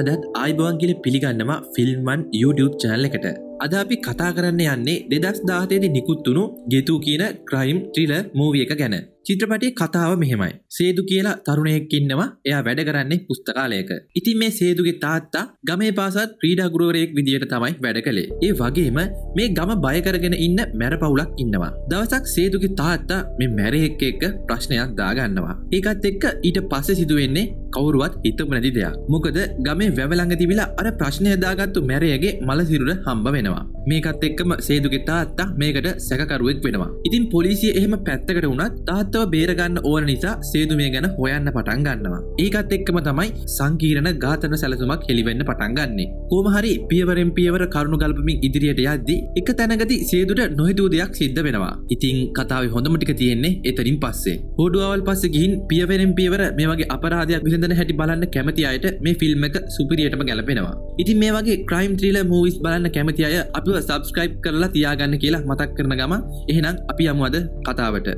අදත් ආයිබෝන්ගිල පිළිගන්නවා ෆිල්ම්වන් YouTube channel එකට අද අපි කතා කරන්න යන්නේ දෙදස් දාහතේදි නිකුත්තුුණු ගෙතු කියන ක්‍රයිම් ට්‍රිල මූවිය එක ගැන චිත්‍රපටිය කතාව මෙහෙමයි. සේදු කියලා තරුණයෙක් ඉන්නවා. එයා වැඩ කරන්නේ පුස්තකාලයක. ඉතින් මේ සේදුගේ තාත්තා ගමේ පාසල් ක්‍රීඩා ගුරුවරයෙක් විදියට තමයි වැඩ කළේ. ඒ වගේම මේ ගම බය කරගෙන ඉන්න මැර පවුලක් ඉන්නවා. දවසක් සේදුගේ තාත්තා මේ මැරයෙක් එක්ක ප්‍රශ්නයක් දාගන්නවා. ඒකත් එක්ක ඊට පස්සේ සිදුවෙන්නේ කවරුවත් හිතම නැති දෙයක්. මොකද ගමේ වැවලඟ තිබිලා අර ප්‍රශ්නය දාගත්තු මැරයගේ මලසිරුර හම්බ වෙනවා. මේකත් එක්කම සේදුගේ තාත්තා මේකට සැකකරුවෙක් වෙනවා. ඉතින් පොලිසිය එහෙම පැත්තකට වුණත් තාත්තා යථාර්ථව බේරගන්න ඕන නිසා සේදු මේ ගැන හොයන්න පටන් ගන්නවා. ඒකත් එක්කම තමයි සංකීර්ණ ඝාතන සැලසුමක් හෙළිවෙන්න පටන් ගන්නෙ. කොහොම හරි පියවරෙන් පියවර කරුණු ගල්පමින් ඉදිරියට යද්දී එක තැනකදී සේදුට නොහිතූ දෙයක් සිද්ධ වෙනවා. ඉතින් කතාවේ හොඳම ටික තියෙන්නේ එතනින් පස්සේ. හොඩුවාවල් පස්සේ ගිහින් පියවරෙන් පියවර මේ වගේ අපරාධයක් විසඳන හැටි බලන්න කැමති අයට මේ ෆිල්ම් එක සුපිරියටම ගැලපෙනවා. ඉතින් මේ වගේ ක්‍රයිම් ත්‍රීලර් මූවිස් බලන්න කැමති අය අපිව සබ්ස්ක්‍රයිබ් කරලා තියාගන්න කියලා මතක් කරන ගම එහෙනම් අපි යමු අද කතාවට.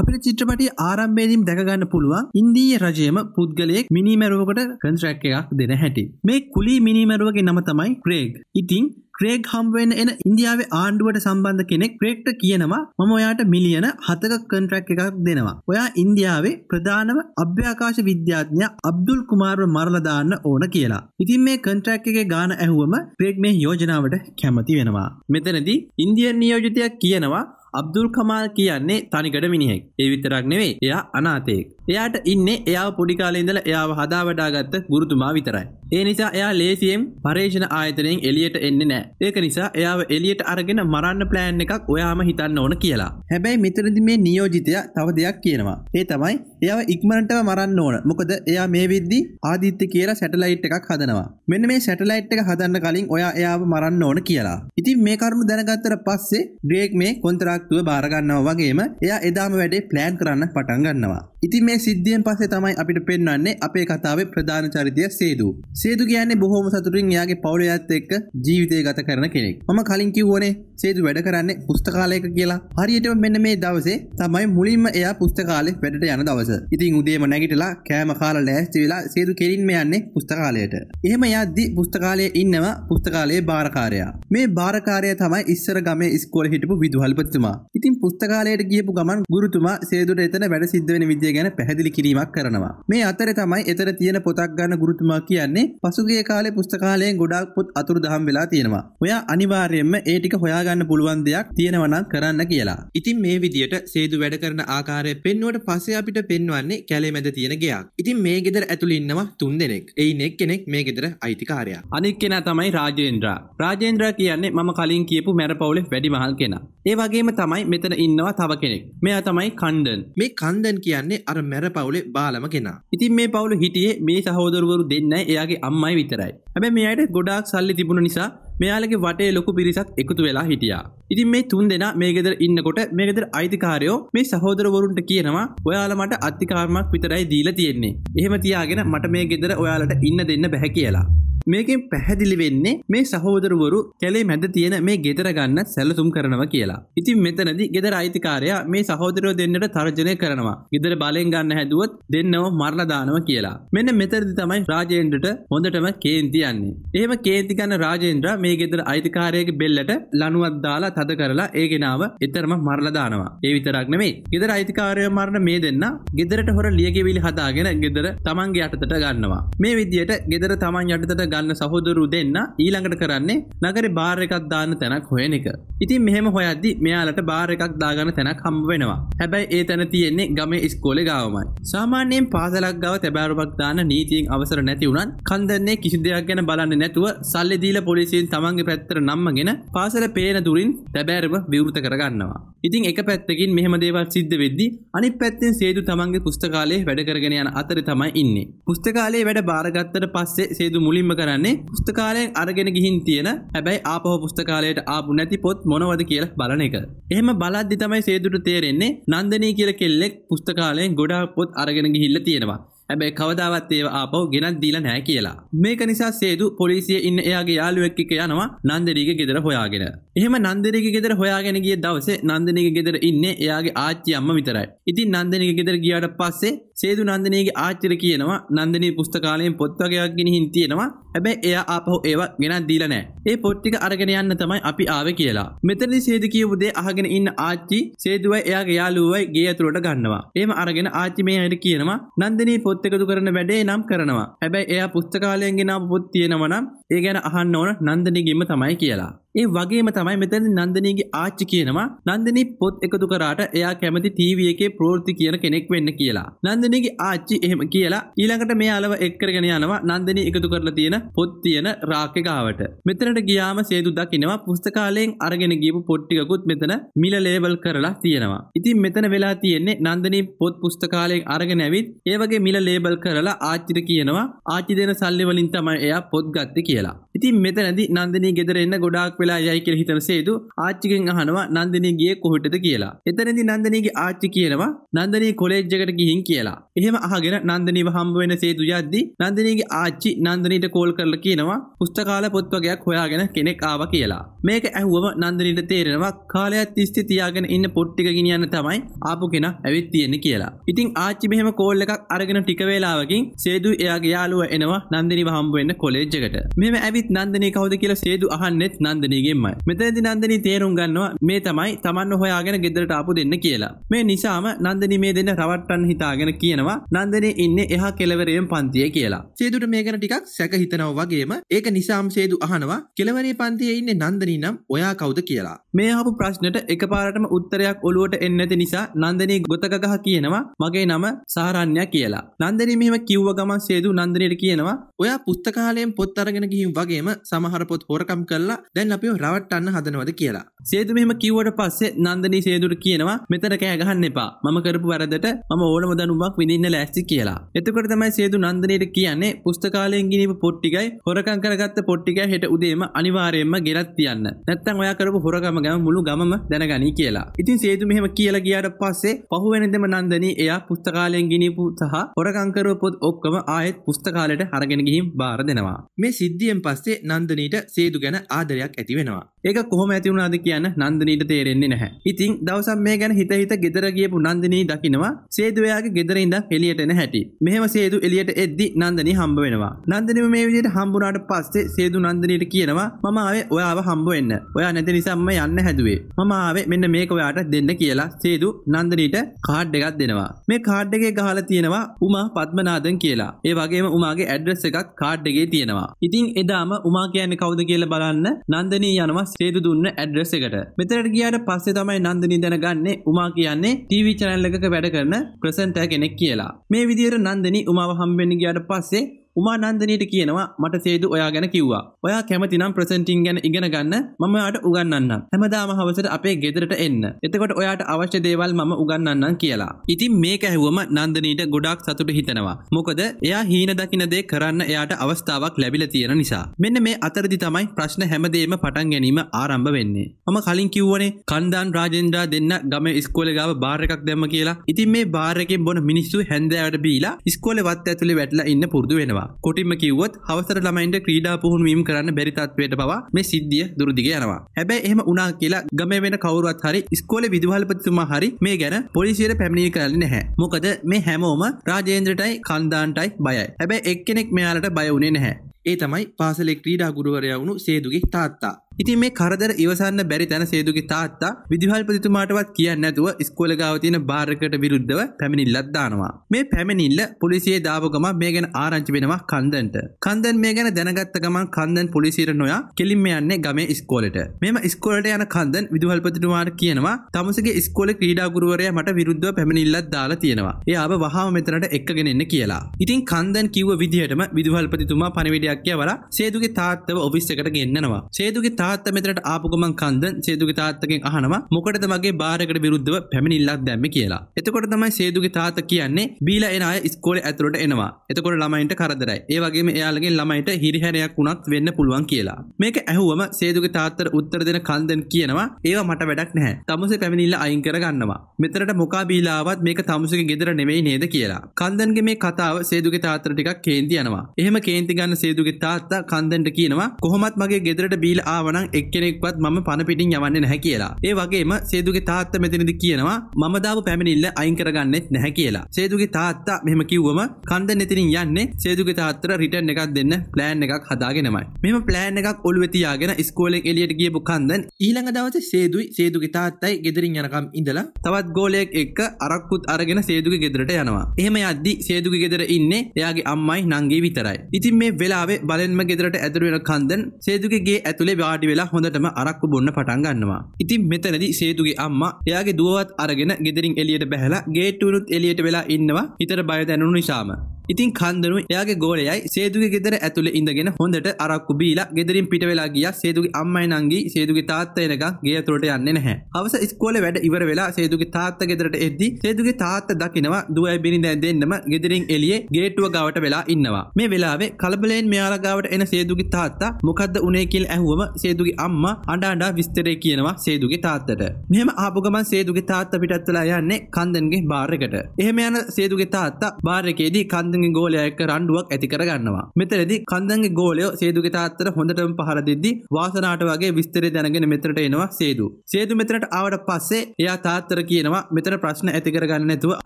අපිට චිත්‍රපටි ආරම්භේදීම් දැකගන්න පුළුවන් ඉන්දීය රජයම පුද්ගලයෙක් මිනිමැරුවකට කන්ත්‍රැක් එකක් දෙන හැටි. මේ කුලි මිනිමැරුවගේ නම තමයි ක්‍රේග්. ඉතිං ක්‍රේග් හම්බුවෙන් එන ඉන්දියාවේ ආණ්ඩුවට සම්බන්ධ කෙනෙක් ක්‍රේක්ට කියනවා මම ඔයාට මිලියන හතක කන්ට්‍රැක් එකක් දෙනවා. ඔයා ඉන්දියාවේ ප්‍රධානම අභ්‍යාකාශ විද්‍යාඥ අබ්දුල් කුමාර්ව මරලා දාන්න ඕන කියලා. ඉතින් මේ කන්ට්‍රැක් එකේ ගාන ඇහුවම ක්‍රේග් මේ යෝජනාවට කැමති වෙනවා. මෙතනදී ඉන්දියන් නියෝජිතයා කියනවා අබ්දුල් කමාල් කියන්නේ තනිකට මිනිහෙක් ඒ විතරක් නෙවෙයි එයා අනාතයෙක් එයාට ඉන්න එයා පොඩිකාලෙඉඳල එයා හදා වඩාගත්ත ගුරුතුමා විතරයි. ඒ නිසා එයා ලේසියෙන් පරේෂණ ආයතනයෙන් එලියට එන්න නෑ ඒක නිසා එයාව එලියට අරගෙන මරන්න ප්ලෑන් එකක් ඔයාම හිතන්න ඕන කියලා. හැබැයි මෙතරදි මේ නියෝජිතය තව දෙයක් කියනවා. ඒ තමයි එයාව ඉක්මනටව මරන්න ඕන මොකද එයා මේ විද්දි ආදිත්‍ය කියලා සැටලයිට් එකක් හදනවා. මෙන්න මේ සැටලයිට් එක හදන්න කලින් ඔයා එයාව මරන්න ඕන කියලා. ඉතින් මේ කරුණු දැනගත්තර පස්සේ ඩ්‍රේක් මේ කොන්තරාක්තුව බාරගන්නවා වගේම එයා එදාම වැඩේ ප්ලෑන් කරන්න පටන් ගන්නවා. ඉතින් මේ මේ සිද්ධියෙන් පස්සේ තමයි අපිට පෙන්වන්නේ අපේ කතාවේ ප්‍රධාන චරිතය සේදු. සේදු කියන්නේ බොහොම සතුටින් එයාගේ පවුලයත් එක්ක ජීවිතය ගත කරන කෙනෙක්. මම කලින් කිව්වනේ සේදු වැඩ කරන්නේ පුස්තකාලයක කියලා. හරියටම මෙන්න මේ දවසේ තමයි මුලින්ම එයා පුස්තකාලේ වැඩට යන දවස. ඉතින් උදේම නැගිටලා කෑම කාලා ලෑස්ති වෙලා සේදු කෙලින්ම යන්නේ පුස්තකාලයට. එහෙම යද්දි පුස්තකාලයේ ඉන්නවා පුස්තකාලයේ භාරකාරයා. මේ භාරකාරය තමයි ඉස්සර ගමේ ඉස්කෝල හිටපු විදුහල්පතිතුමා. ඉතින් පුස්තකාලයට ගියපු ගමන් ගුරුතුමා සේදුට එතන වැඩ සිද්ධ වෙන විදිය ගැන පැහැදිලි කිරීමක් කරනවා. මේ අතර තමයි එතර තියෙන පොතක් ගන්න ගුරුතුමා කියන්නේ පසුගිය කාලේ පුස්තකාලයෙන් ගොඩාක් පොත් අතුරුදහන් වෙලා තියෙනවා. ඔයා අනිවාර්යයෙන්ම ඒ ටික හොයාගන්න පුළුවන් දෙයක් තියෙනවා නම් කරන්න කියලා. ඉතින් මේ විදියට සේදු වැඩ කරන ආකාරය පෙන්වුවට පස්සේ අපිට පෙන්වන්නේ කැලේ මැද තියෙන ගෙයක්. ඉතින් මේ ගෙදර ඇතුළේ ඉන්නවා තුන් දෙනෙක්. එයින් එක්කෙනෙක් මේ ගෙදර අයිතිකාරයා. අනික් කෙනා තමයි රාජේන්ද්‍ර. රාජේන්ද්‍ර කියන්නේ මම කලින් කියපු මැර පවුලේ වැඩිමහල් කෙනා. ඒ වගේම තමයි මෙතන ඉන්නවා තව කෙනෙක්. මෙයා තමයි කන්දන්. මේ කන්දන් කියන්නේ අර මැර පවුලේ බාලම කෙනා. ඉතින් මේ පවුල හිටියේ මේ සහෝදරවරු දෙන්න එයාගේ අම්මයි විතරයි. හැබැයි මේ අයට ගොඩාක් සල්ලි තිබුණ නිසා මෙයාලගේ වටේ ලොකු පිරිසක් එකතු වෙලා හිටියා. ඉතින් මේ තුන් දෙනා මේ ගෙදර ඉන්නකොට මේ ගෙදර අයිතිකාරයෝ මේ සහෝදරවරුන්ට කියනවා ඔයාලා මට අත්තිකාරමක් විතරයි දීලා තියෙන්නේ. එහෙම තියාගෙන මට මේ ගෙදර ඔයාලට ඉන්න දෙන්න බැහැ කියලා. මේකෙන් පැහැදිලි වෙන්නේ මේ සහෝදරවරු කැලේ මැද තියෙන මේ ගෙදර ගන්න සැලසුම් කරනවා කියලා. ඉතින් මෙතනදි ගෙදර අයිතිකාරයා මේ සහෝදරයෝ දෙන්නට තර්ජනය කරනවා. ගෙදර බලෙන් ගන්න හැදුවොත් දෙන්නව මරලා දානවා කියලා. මෙන්න මෙතනදි තමයි රාජේන්ද්‍රට හොඳටම කේන්ති යන්නේ. එහෙම කේන්ති ගන්න රාජේන්ද්‍ර මේ ගෙදර අයිතිකාරයාගේ බෙල්ලට ලණුවක් දාලා තද කරලා ඒ ගෙනාව එතරම් මරලා දානවා. ඒ විතරක් නෙමෙයි. ගෙදර අයිතිකාරයෝ මරන මේ දෙන්න ගෙදරට හොර ලියගෙවිලි හදාගෙන ගෙදර තමන්ගේ යටතට ගන්නවා. මේ විදියට ගෙදර තමන් යටතට දන්න සහෝදරු දෙන්න ඊළඟට කරන්නේ නගර බාර එකක් දාන්න තැනක් හොයන එක. ඉතින් මෙහෙම හොයද්දි මෙයාලට බාර එකක් දාගන්න තැනක් හම්බ වෙනවා. හැබැයි ඒ තැන තියෙන්නේ ගමේ ඉස්කෝලේ ගාවමයි. සාමාන්‍යයෙන් පාසලක් ගාව තැබෑරුමක් දාන්න නීතියෙන් අවසර නැති වුණත් කන්දන්නේ කිසි දෙයක් ගැන බලන්නේ නැතුව සල්ලි දීලා පොලිසියෙන් තමන්ගේ පැත්තට නම්මගෙන පාසල පේන දුරින් තැබෑරුම විවෘත කරගන්නවා. ඉතින් එක පැත්තකින් මෙහෙම දේවල් සිද්ධ වෙද්දි අනිත් පැත්තෙන් සේදු තමන්ගේ පුස්තකාලේ වැඩ කරගෙන යන අතර තමයි ඉන්නේ. පුස්තකාලේ වැඩ බාරගත්තට පස්සේ සේදු මුලින්ම කරන්නේ පුස්තකාලයෙන් අරගෙන ගිහින් තියෙන හැබැයි ආපහ පුස්තකාලයට ආපු නැති පොත් මොනවද කියලා බලන එක. එහෙම බලද්දි තමයි සේදුට තේරෙන්නේ නන්දනී කියලා කෙල්ලෙක් පුස්තකාලයෙන් ගොඩාක් පොත් අරගෙන ගිහිල්ලා තියෙනවා. ඇබැයි කවදාවත් ඒව ආපහු ගෙනත් දීලා නැහැ කියලා. මේක නිසා සේදු පොලිසිය ඉන්න එයාගේ යාළුවෙක් එක්ක යනවා නන්දරීගේ ගෙදර හොයාගෙන. එහෙම නන්දරීගේ ගෙදර හොයාගෙන ගිය දවසේ නන්දනීගේ ගෙදර ඉන්නේ එයාගේ ආච්චි අම්මා විතරයි. ඉතින් නන්දනීගේ ගෙදර ගියාට පස්සේ සේදු නන්දනීගේ ආච්චිට කියනවා නන්දනී පුස්තකාලයෙන් පොත් වගේක් ගෙනihin තියෙනවා. හැබැයි එයා ආපහු ඒවා ගෙනත් දීලා නැහැ. ඒ පොත් ටික අරගෙන යන්න තමයි අපි ආවේ කියලා. මෙතනදී සේදු කියපු දේ අහගෙන ඉන්න ආච්චි සේදුවයි එයාගේ යාළුවවයි ගේ ඇතුළට ගන්නවා. එහෙම අරගෙන ආච්චි මේ අයට කියනවා නන්දනී පොත් පොත් එකතු කරන වැඩේ නම් කරනවා හැබැයි එයා පුස්තකාලයෙන් ගෙනාව පොත් තියෙනවනම් ඒ ගැන අහන්න ඕන නන්දනගෙම තමයි කියලා ඒ වගේම තමයි මෙතැන නන්දනීගේ ආච්චි කියනවා නන්දනී පොත් එකතු කරාට එයා කැමති ටීවී එකේ ප්‍රවෘත්ති කියන කෙනෙක් වෙන්න කියලා. නන්දනීගේ ආච්චි එහෙම කියලා ඊළඟට මේ අලව එක් කරගෙන යනවා නන්දනී එකතු කරලා තියෙන පොත් තියෙන රාක් එක ආවට. මෙතනට ගියාම සේදු දකින්නවා පුස්තකාලයෙන් අරගෙන ගියපු පොත් ටිකකුත් මෙතන මිල ලේබල් කරලා තියෙනවා. ඉතින් මෙතන වෙලා තියෙන්නේ නන්දනී පොත් පුස්තකාලයෙන් අරගෙන ඇවිත් ඒ වගේ මිල ලේබල් කරලා ආච්චිට කියනවා ආච්චි දෙන සල්ලි වලින් තමයි එයා පොත් ගත්තේ කියලා. ඉතින් මෙතනදී නන්දනී ගෙදර එන්න ගොඩාක් වෙලා යයි කියල හිතන සේදු ආච්චිකෙන් අහනවා නන්දනී ගිය කොහොටද කියලා. එතනදි නන්දනීගේ ආච්චි කියනවා නන්දනී කොලේජ්ජකට ගිහින් කියලා. එහෙම අහගෙන නන්දනීව හම්බ වෙන සේදු යද්දි නන්දනීගේ ආච්චි නන්දනීට කෝල් කරලා කියනවා පුස්තකාල පොත් වගේක් හොයාගෙන කෙනෙක් ආවා කියලා. මේක ඇහුවම නන්දනීට තේරෙනවා කාලයක් තිස්සේ තියාගෙන ඉන්න පොට්ටික ගෙනියන්න තමයි ආපු කෙනා ඇවිත් තියෙන්නේ කියලා. ඉතින් ආච්චි මෙහෙම කෝල් එකක් අරගෙන ටික වේලාවකින් සේදු එයාගේ යාළුවා එනවා නන්දනීව හම්බ වෙන්න කොලේජ් එකට. මෙහෙම ඇවිත් නන්දනී කවුද කියලා සේදු අහන්නෙත් නන්දනී නන්දනීගෙන්මයි මෙතනදි නන්දනී තේරුම් ගන්නවා මේ තමයි තමන් හොයාගෙන ගෙදරට ආපු දෙන්න කියලා මේ නිසාම නන්දනී මේ දෙන්න රවට්ටන්න හිතාගෙන කියනවා නන්දනේ ඉන්නේ එහා කෙළවරයෙන් පන්තිය කියලා සේදුට මේකන ටිකක් සැක හිතනව වගේම ඒක නිසාම් සේදු අහනවා කෙළවරේ පන්තියේ ඉන්නේ නන්දනී නම් ඔයා කවුද කියලා මේ ආපු ප්‍රශ්නට එකපාරටම උත්තරයක් ඔලුවට එන්නේ නැති නිසා නන්දනී ගොතකගහ කියනවා මගේ නම සාරාණ්‍ය කියලා. නන්දනී මෙහෙම කිව්ව ගමන් සේදු නන්දනීට කියනවා ඔයා පුස්තකාලයෙන් පොත් අරගෙන ගිහින් වගේම සමහර පොත් හොරකම් කරලා දැන් අපිව රවට්ටන්න හදනවද කියලා. සේදු මෙහෙම කිව්වට පස්සේ නන්දනී සේදුට කියනවා මෙතන කෑ ගහන්න එපා. මම කරපු වැරදට මම ඕනම දනුවක් විඳින්න ලෑස්ති කියලා. එතකොට තමයි සේදු නන්දනීට කියන්නේ පුස්තකාලයෙන් ගිනීපු පොත් ටිකයි හොරකම් කරගත්ත පොත් ටිකයි හෙට උදේම අනිවාර්යයෙන්ම ගෙනත් තියන්න. නැත්තම් ඔයා කරපු හොරකම ගම මුළු ගමම දැනගනී කියලා. ඉතින් සේතු මෙහෙම කියලා ගියාට පස්සේ පහුවෙනදම නන්දනී එයා පුස්තකාලයෙන් ගෙනියපු සහ හොරකංකරුව පොත් ඔක්කොම ආයෙත් පුස්තකාලයට අරගෙන ගිහින් බාර දෙනවා. මේ සිද්ධියෙන් පස්සේ නන්දනීට සේතු ගැන ආදරයක් ඇති වෙනවා. ඒක කොහොම ඇති වුණාද කියන්න නන්දනීට තේරෙන්නේ නැහැ. ඉතින් දවසක් මේ ගැන හිත හිත ගෙදර ගියපු නන්දනී දකිනවා සේතු එයාගේ ගෙදර ඉඳන් එළියට එන හැටි. මෙහෙම සේතු එළියට එද්දි නන්දනී හම්බ වෙනවා. නන්දනීම මේ විදිහට හම්බුනාට පස්සේ සේතු නන්දනීට කියනවා මම ආවේ ඔයාව හම්බ වෙන්න. ඔයා නැති නිසාම යන්න ගන්න හැදුවේ මමාවේ මෙන්න මේක ඔයාට දෙන්න කියලා සේදු නන්දනීට කාඩ් එකක් දෙනවා මේ කාඩ් එකේ ගහලා තියෙනවා උමා පද්මනාදන් කියලා ඒ වගේම උමාගේ ඇඩ්‍රස් එකක් කාඩ් එකේ තියෙනවා ඉතින් එදාම උමා කියන්නේ කවුද කියලා බලන්න නන්දනී යනවා සේදු දුන්න ඇඩ්‍රස් එකට මෙතනට ගියාට පස්සේ තමයි නන්දනී දැනගන්නේ උමා කියන්නේ ටීවී channel එකක වැඩ කරන ප්‍රසන්ටර් කෙනෙක් කියලා මේ විදිහට නන්දනී උමාව හම්බෙන්න ගියාට පස්සේ උමා නන්දනීට කියනවා මට සේදු ඔයා ගැන කිව්වා. ඔයා කැමතිනම් ප්‍රසන්ටිං ගැන ඉගෙන ගන්න මම ඔයාට උගන්වන්නම්. හැමදාම හවසට අපේ ගෙදරට එන්න. එතකොට ඔයාට අවශ්‍ය දේවල් මම උගන්වන්නම් කියලා. ඉතින් මේක ඇහුවම නන්දනීට ගොඩාක් සතුටු හිතෙනවා. මොකද එයා හීන දකින දේ කරන්න එයාට අවස්ථාවක් ලැබිලා තියෙන නිසා. මෙන්න මේ අතරදි තමයි ප්‍රශ්න හැමදේම පටන් ගැනීම ආරම්භ වෙන්නේ. මම කලින් කිව්වනේ කන්දාන් රාජෙන්ද්‍රා දෙන්න ගමේ ඉස්කෝලේ ගාව බාර් එකක් දැම්ම කියලා. ඉතින් මේ බාර් එකෙන් බොන මිනිස්සු හැන්දෑවට බීලා ඉස්කෝලේ වත් ඇතුලේ වැටලා ඉන්න පුරුදු වෙනවා. යනවා කොටිම කිව්වොත් හවසර ළමයින්ට ක්‍රීඩා පුහුණුවීම් කරන්න බැරි තත්වයට පවා මේ සිද්ධිය දුරු දිග යනවා හැබැයි එහෙම වුණා කියලා ගමේ වෙන කවුරුවත් හරි ඉස්කෝලේ විදුහල්පතිතුමා හරි මේ ගැන පොලිසියට පැමිණිලි කරන්නේ නැහැ මොකද මේ හැමෝම රාජේන්ද්‍රටයි කන්දාන්ටයි බයයි හැබැයි එක්කෙනෙක් මෙයාලට බය වුණේ නැහැ ඒ තමයි පාසලේ ක්‍රීඩා ගුරුවරයා වුණු සේදුගේ තාත්තා ඉතින් මේ කරදර ඉවසන්න බැරි තැන සේදුගේ තාත්තා විදිහල්පතිතුමාටවත් කියන්න නැතුව ඉස්කෝලගාව තියෙන බාරකට විරුද්ධව පැමිණිල්ලක් දානවා. මේ පැමිණිල්ල පොලිසියේ දාපු ගමන් මේ ගැන ආරංචි වෙනවා කන්දන්ට. කන්දන් මේ ගැන දැනගත්ත ගමන් කන්දන් පොලිසියට නොයා කෙලින්ම යන්නේ ගමේ ඉස්කෝලට. මෙම ඉස්කෝලට යන කන්දන් විදුහල්පතිතුමාට කියනවා තමුසගේ ඉස්කෝලේ ක්‍රීඩා ගුරුවරයා මට විරුද්ධව පැමිණිල්ලක් දාලා තියෙනවා. ඒ ආව වහාම මෙතනට එක්කගෙන එන්න කියලා. ඉතින් කන්දන් කිව්ව විදිහටම විදුහල්පතිතුමා පණිවිඩයක් කියවලා සේදුගේ තාත්තව ඔෆිස් එකට ගෙන්නනවා. සේදුගේ තාත්ත මෙතරට ආපුගමන් කන්ද සේදුගේ තාත්තකෙන් අහනවා මොකටද මගේ බාරකට විරුද්ධව පැමිණිල්ලක් දැම්ම කියලා. එතකොට තමයි සේදුගේ තාත්ත කියන්නේ බීලා එන අය ඉස්කෝලේ ඇතුළට එනවා. එතකොට ළමයින්ට කරදරයි. ඒ වගේම එයාලගෙන් ළමයිට හිරිහැරයක් වුණත් වෙන්න පුළුවන් කියලා. මේක ඇහුවම සේදුගේ තාත්තට උත්තර දෙන කන්දන් කියනවා ඒවා මට වැඩක් නැහැ. තමුසේ පැමිණිල්ල අයින් කරගන්නවා. මෙතරට මොකා බීලාවත් මේක තමුසේගේ ගෙදර නෙමෙයි නේද කියලා. කන්දන්ගේ මේ කතාව සේදුගේ තාත්තට ටිකක් කේන්ති යනවා. එහෙම කේන්ති ගන්න සේදුගේ තාත්තා කන්දන්ට කියනවා කොහොමත් මගේ ගෙදරට බීලා ආවන මන එක්කෙනෙක්වත් ම පන පිටින් යවන්න නැහැ කියලා ඒ වගේම සේදුගේ තාත්ත මෙතනදි කියනවා මම දාව පැමිණිල්ල අයින් කරගන්නෙත් නැහැ කියලා සේදුගේ තාත්තා මෙහෙම කිව්වම කන්ද නෙතිනින් යන්නේ සේදුගේ තාත්තට රිටර්න් එකක් දෙන්න ප්ලෑන් එකක් හදාගෙනමයි මෙම ප්ලෑන් එකක් ඔළුවේ තියාගෙන ඉස්කෝලෙන් එළියට ගියපු කන්දන් ඊළඟ දවසේ සේදුයි සේදුගේ තාත්තයි ගෙදරින් යනකම් ඉඳලා තවත් ගෝලයක් එක්ක අරක්කුත් අරගෙන සේදුගේ ගෙදරට යනවා එහෙම යද්දි සේදුගේ ගෙදර ඉන්නේ එයාගේ අම්මයි නංගී විතරයි ඉතින් මේ වෙලාවේ බලෙන්ම ගෙදරට ඇතුළු වෙන කන්දන් සේදුගේ ගේ ඇතුලේ වාඩි නැති වෙලා හොඳටම අරක්කු බොන්න පටන් ගන්නවා. ඉතින් මෙතනදී සේතුගේ අම්මා එයාගේ දුවවත් අරගෙන ගෙදරින් එළියට බැහැලා ගේට්ටුවනුත් එළියට වෙලා ඉන්නවා හිතට බය දැනුණු නිසාම. ඉතින් කන්දනු එයාගේ ගෝලයයි සේතුගේ ගෙදර ඇතුළේ ඉඳගෙන හොඳට අරක්කු බීලා ගෙදරින් පිට වෙලා ගියා සේතුගේ අම්මයි නංගි සේතුගේ තාත්තා එනකන් ගේ ඇතුළට යන්නේ නැහැ. හවස ඉස්කෝලේ වැඩ ඉවර වෙලා සේතුගේ තාත්තා ගෙදරට එද්දී සේතුගේ තාත්තා දකිනවා දුවයි බිරිඳෙන් දෙන්නම ගෙදරින් එළියේ ගේට්ටුව ගාවට වෙලා ඉන්නවා. මේ වෙලාවේ කලබලයෙන් මෙයාලා ගාවට එන සේතුගේ තාත්තා මොකද්ද උනේ කියලා ඇහුවම සේතුගේ අම්මා අඬ අඬා විස්තරේ කියනවා සේතුගේ තාත්තට. මෙහෙම ආපු ගමන් සේතුගේ තාත්තා පිටත් වෙලා යන්නේ කන්දන්ගේ බාර් එකට. එහෙම යන සේතුගේ තාත්තා බාර් එකේදී කන්දන් කන්දගේ ගෝලයක රණ්ඩුවක් ඇති කරගන්නවා. මෙතනදී කන්දගේ ගෝලයෝ සේදුගේ තාත්තට හොඳටම පහර දෙද්දී වාසනාවට වගේ විස්තරය දැනගෙන මෙතනට එනවා සේදු. සේදු මෙතනට ආවට පස්සේ එයා තාත්තට කියනවා මෙතන ප්‍රශ්න ඇති කරගන්න නැතුව